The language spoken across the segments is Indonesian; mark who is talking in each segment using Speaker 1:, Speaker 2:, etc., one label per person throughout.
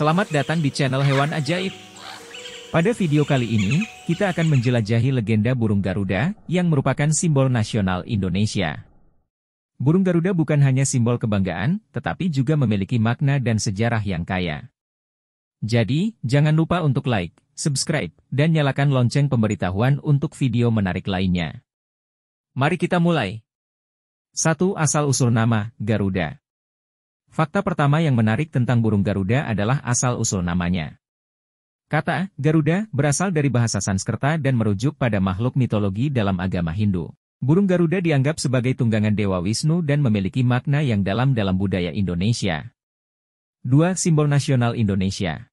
Speaker 1: Selamat datang di channel Hewan Ajaib. Pada video kali ini, kita akan menjelajahi legenda burung Garuda, yang merupakan simbol nasional Indonesia. Burung Garuda bukan hanya simbol kebanggaan, tetapi juga memiliki makna dan sejarah yang kaya. Jadi, jangan lupa untuk like, subscribe, dan nyalakan lonceng pemberitahuan untuk video menarik lainnya. Mari kita mulai. 1. Asal-usul nama, Garuda Fakta pertama yang menarik tentang burung Garuda adalah asal-usul namanya. Kata Garuda berasal dari bahasa Sanskerta dan merujuk pada makhluk mitologi dalam agama Hindu. Burung Garuda dianggap sebagai tunggangan Dewa Wisnu dan memiliki makna yang dalam dalam budaya Indonesia. 2. Simbol Nasional Indonesia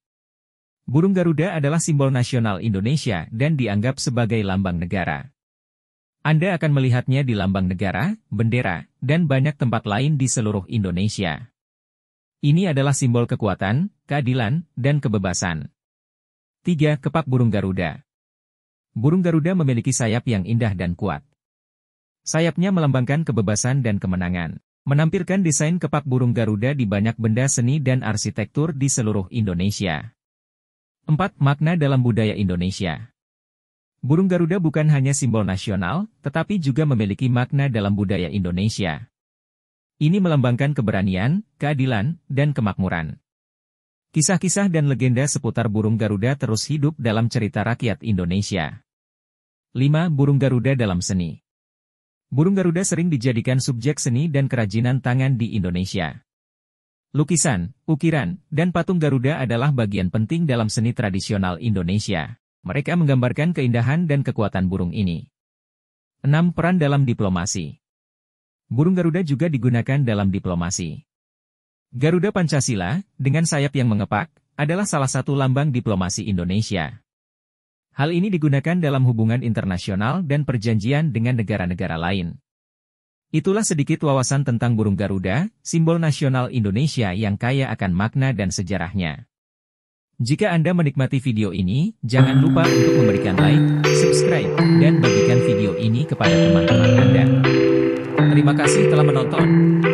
Speaker 1: Burung Garuda adalah simbol nasional Indonesia dan dianggap sebagai lambang negara. Anda akan melihatnya di lambang negara, bendera, dan banyak tempat lain di seluruh Indonesia. Ini adalah simbol kekuatan, keadilan, dan kebebasan. 3. Kepak burung Garuda Burung Garuda memiliki sayap yang indah dan kuat. Sayapnya melambangkan kebebasan dan kemenangan. Menampilkan desain kepak burung Garuda di banyak benda seni dan arsitektur di seluruh Indonesia. 4. Makna dalam budaya Indonesia Burung Garuda bukan hanya simbol nasional, tetapi juga memiliki makna dalam budaya Indonesia. Ini melambangkan keberanian, keadilan, dan kemakmuran. Kisah-kisah dan legenda seputar burung Garuda terus hidup dalam cerita rakyat Indonesia. 5. Burung Garuda dalam seni Burung Garuda sering dijadikan subjek seni dan kerajinan tangan di Indonesia. Lukisan, ukiran, dan patung Garuda adalah bagian penting dalam seni tradisional Indonesia. Mereka menggambarkan keindahan dan kekuatan burung ini. 6. Peran dalam diplomasi Burung Garuda juga digunakan dalam diplomasi. Garuda Pancasila, dengan sayap yang mengepak, adalah salah satu lambang diplomasi Indonesia. Hal ini digunakan dalam hubungan internasional dan perjanjian dengan negara-negara lain. Itulah sedikit wawasan tentang burung Garuda, simbol nasional Indonesia yang kaya akan makna dan sejarahnya. Jika Anda menikmati video ini, jangan lupa untuk memberikan like, subscribe, dan bagikan video ini kepada teman-teman Anda. Terima kasih telah menonton.